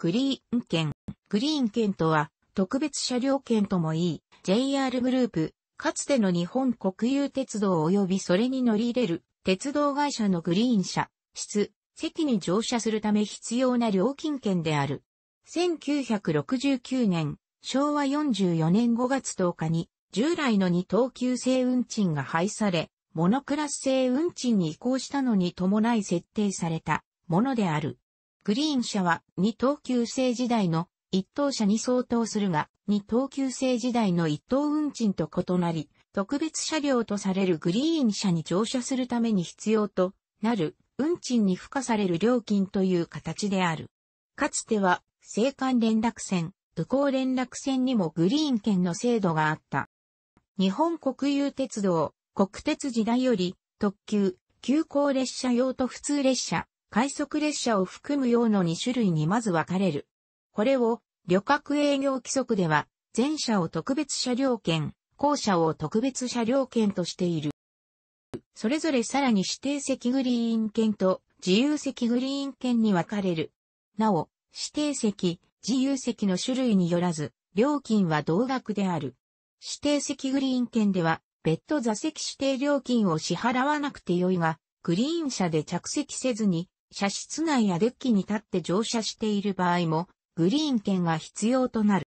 グリーン券。グリーン券とは、特別車両券ともいい、JR グループ、かつての日本国有鉄道及びそれに乗り入れる、鉄道会社のグリーン車、室、席に乗車するため必要な料金券である。1969年、昭和44年5月10日に、従来の二等級制運賃が廃され、モノクラス制運賃に移行したのに伴い設定されたものである。グリーン車は二等級制時代の一等車に相当するが、二等級制時代の一等運賃と異なり、特別車両とされるグリーン車に乗車するために必要となる運賃に付加される料金という形である。かつては、青函連絡船、宇高連絡船にもグリーン券の制度があった。日本国有鉄道、国鉄時代より、特急、急行列車用と普通列車、快速列車を含む用の2種類にまず分かれる。これを、旅客営業規則では、前者を特別車両券、後者を特別車両券としている。それぞれさらに指定席グリーン券と自由席グリーン券に分かれる。なお、指定席、自由席の種類によらず、料金は同額である。指定席グリーン券では、別途座席指定料金を支払わなくてよいが、グリーン車で着席せずに、車室内やデッキに立って乗車している場合も、グリーン券が必要となる。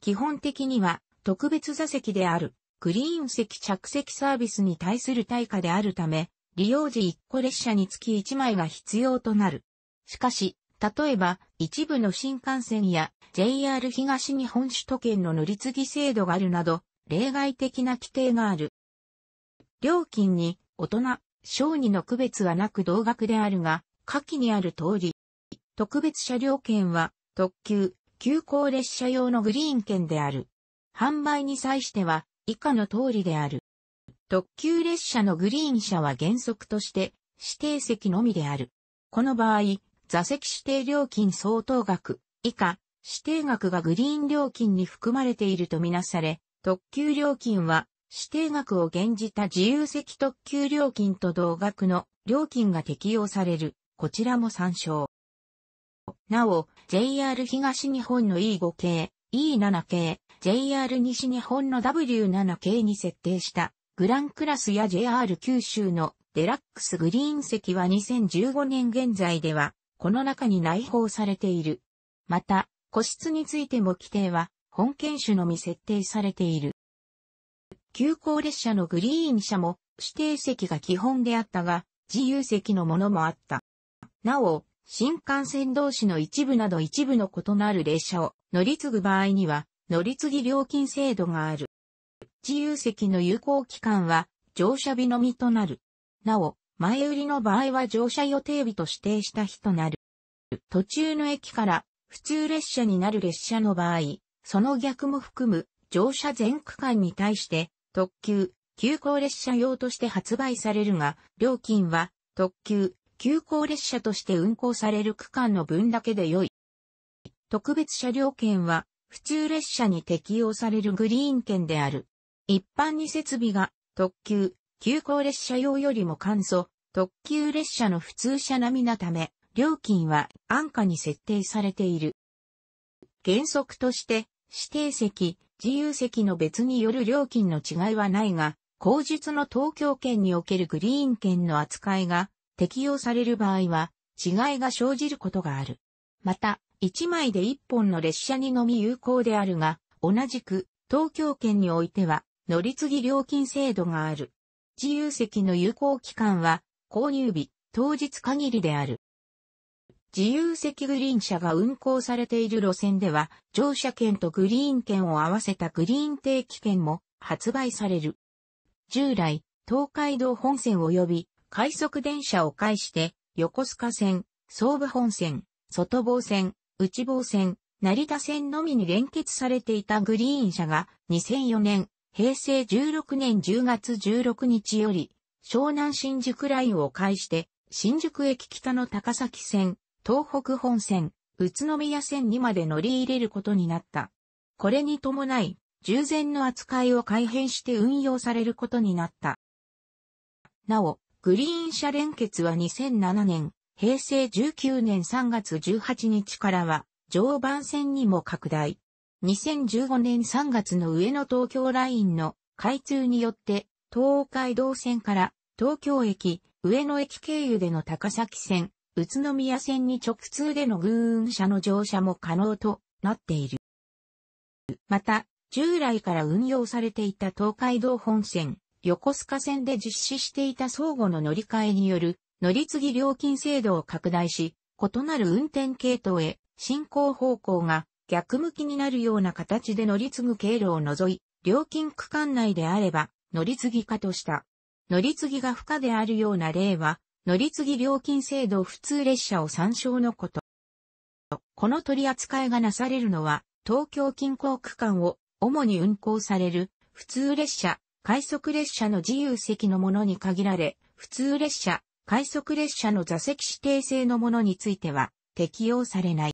基本的には、特別座席である、グリーン席着席サービスに対する対価であるため、利用時1個列車につき1枚が必要となる。しかし、例えば、一部の新幹線や JR 東日本首都圏の乗り継ぎ制度があるなど、例外的な規定がある。料金に大人、小児の区別はなく同額であるが、下記にある通り、特別車両券は特急、急行列車用のグリーン券である。販売に際しては以下の通りである。特急列車のグリーン車は原則として指定席のみである。この場合、座席指定料金相当額以下指定額がグリーン料金に含まれているとみなされ、特急料金は指定額を減じた自由席特急料金と同額の料金が適用される、こちらも参照。なお、JR 東日本の E5 系、E7 系、JR 西日本の W7 系に設定したグランクラスや JR 九州のデラックスグリーン席は2015年現在では、この中に内包されている。また、個室についても規定は、本県種のみ設定されている。急行列車のグリーン車も指定席が基本であったが、自由席のものもあった。なお、新幹線同士の一部など一部の異なる列車を乗り継ぐ場合には、乗り継ぎ料金制度がある。自由席の有効期間は乗車日のみとなる。なお、前売りの場合は乗車予定日と指定した日となる。途中の駅から普通列車になる列車の場合、その逆も含む乗車全区間に対して特急、急行列車用として発売されるが、料金は特急、急行列車として運行される区間の分だけで良い。特別車両券は普通列車に適用されるグリーン券である。一般に設備が特急、急行列車用よりも簡素、特急列車の普通車並みなため、料金は安価に設定されている。原則として、指定席、自由席の別による料金の違いはないが、口述の東京圏におけるグリーン券の扱いが適用される場合は、違いが生じることがある。また、1枚で1本の列車にのみ有効であるが、同じく、東京圏においては、乗り継ぎ料金制度がある。自由席の有効期間は、購入日、当日限りである。自由席グリーン車が運行されている路線では、乗車券とグリーン券を合わせたグリーン定期券も発売される。従来、東海道本線及び快速電車を介して、横須賀線、総武本線、外房線、内房線、成田線のみに連結されていたグリーン車が2004年、平成16年10月16日より、湘南新宿ラインを介して、新宿駅北の高崎線、東北本線、宇都宮線にまで乗り入れることになった。これに伴い、従前の扱いを改変して運用されることになった。なお、グリーン車連結は2007年、平成19年3月18日からは、常磐線にも拡大。2015年3月の上野東京ラインの開通によって、東海道線から東京駅、上野駅経由での高崎線、宇都宮線に直通での軍運車の乗車も可能となっている。また、従来から運用されていた東海道本線、横須賀線で実施していた相互の乗り換えによる乗り継ぎ料金制度を拡大し、異なる運転系統へ進行方向が逆向きになるような形で乗り継ぐ経路を除い、料金区間内であれば乗り継ぎ化とした。乗り継ぎが不可であるような例は乗り継ぎ料金制度普通列車を参照のこと。この取り扱いがなされるのは、東京近郊区間を主に運行される普通列車、快速列車の自由席のものに限られ、普通列車、快速列車の座席指定制のものについては適用されない。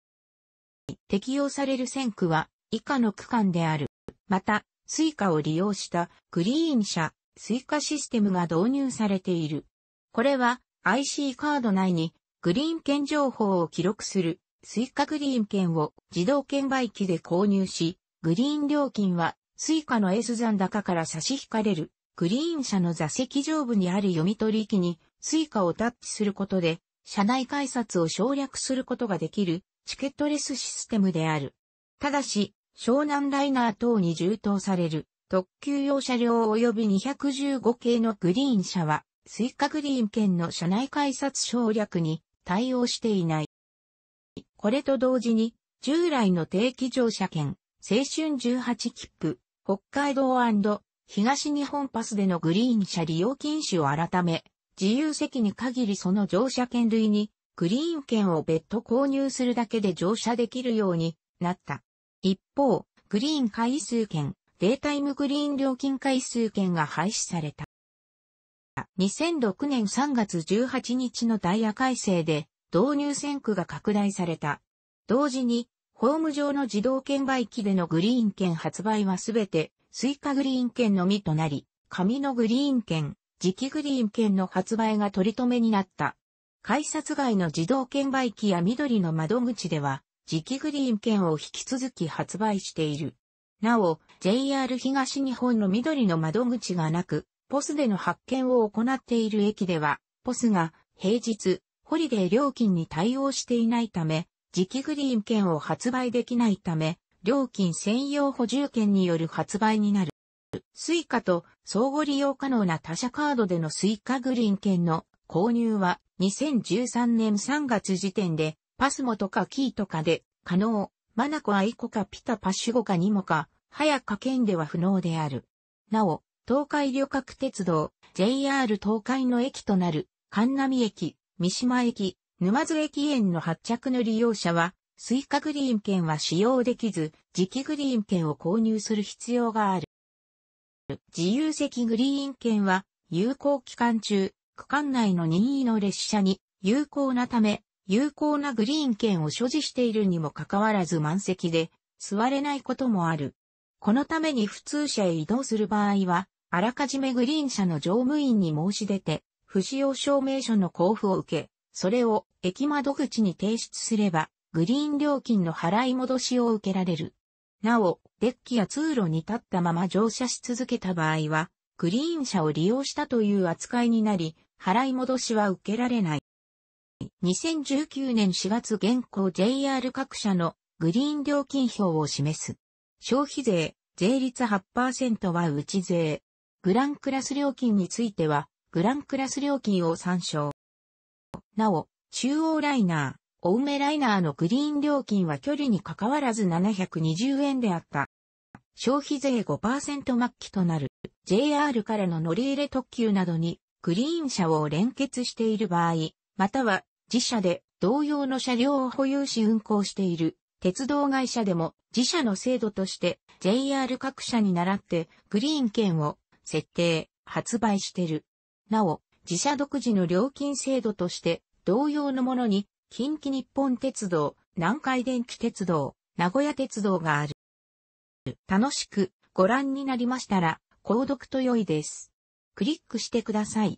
適用される線区は以下の区間である。また、スイカを利用したグリーン車、スイカシステムが導入されている。これは IC カード内にグリーン券情報を記録するスイカグリーン券を自動券売機で購入し、グリーン料金はスイカの S 残高から差し引かれるグリーン車の座席上部にある読み取り機にスイカをタッチすることで車内改札を省略することができるチケットレスシステムである。ただし、湘南ライナー等に充当される特急用車両及び215系のグリーン車はスイカグリーン券の社内改札省略に対応していない。これと同時に、従来の定期乗車券、青春18切符、北海道東日本パスでのグリーン車利用禁止を改め、自由席に限りその乗車券類に、グリーン券を別途購入するだけで乗車できるようになった。一方、グリーン回数券、データイムグリーン料金回数券が廃止された。2006年3月18日のダイヤ改正で導入線区が拡大された。同時に、ホーム上の自動券売機でのグリーン券発売はすべて、スイカグリーン券のみとなり、紙のグリーン券、磁気グリーン券の発売が取り留めになった。改札外の自動券売機や緑の窓口では、磁気グリーン券を引き続き発売している。なお、JR 東日本の緑の窓口がなく、ポスでの発券を行っている駅では、ポスが平日、ホリデー料金に対応していないため、磁気グリーン券を発売できないため、料金専用補充券による発売になる。スイカと相互利用可能な他社カードでのスイカグリーン券の購入は2013年3月時点でパスモとかキーとかで可能、マナコアイコかピタパッシュゴかニモか、早か券では不能である。なお、東海旅客鉄道、JR 東海の駅となる、神美駅、三島駅、沼津駅園の発着の利用者は、スイカグリーン券は使用できず、磁気グリーン券を購入する必要がある。自由席グリーン券は、有効期間中、区間内の任意の列車に有効なため、有効なグリーン券を所持しているにもかかわらず満席で、座れないこともある。このために普通車へ移動する場合は、あらかじめグリーン車の乗務員に申し出て、不使用証明書の交付を受け、それを駅窓口に提出すれば、グリーン料金の払い戻しを受けられる。なお、デッキや通路に立ったまま乗車し続けた場合は、グリーン車を利用したという扱いになり、払い戻しは受けられない。2019年4月現行 JR 各社のグリーン料金表を示す。消費税、税率8%は内税、グランクラス料金については、グランクラス料金を参照。なお、中央ライナー、青梅ライナーのグリーン料金は距離に関わらず720円であった。消費税5%末期となる JR からの乗り入れ特急などにグリーン車を連結している場合、または自社で同様の車両を保有し運行している鉄道会社でも自社の制度として JR 各社に倣ってグリーン券を設定、発売してる。なお、自社独自の料金制度として、同様のものに、近畿日本鉄道、南海電気鉄道、名古屋鉄道がある。楽しくご覧になりましたら、購読と良いです。クリックしてください。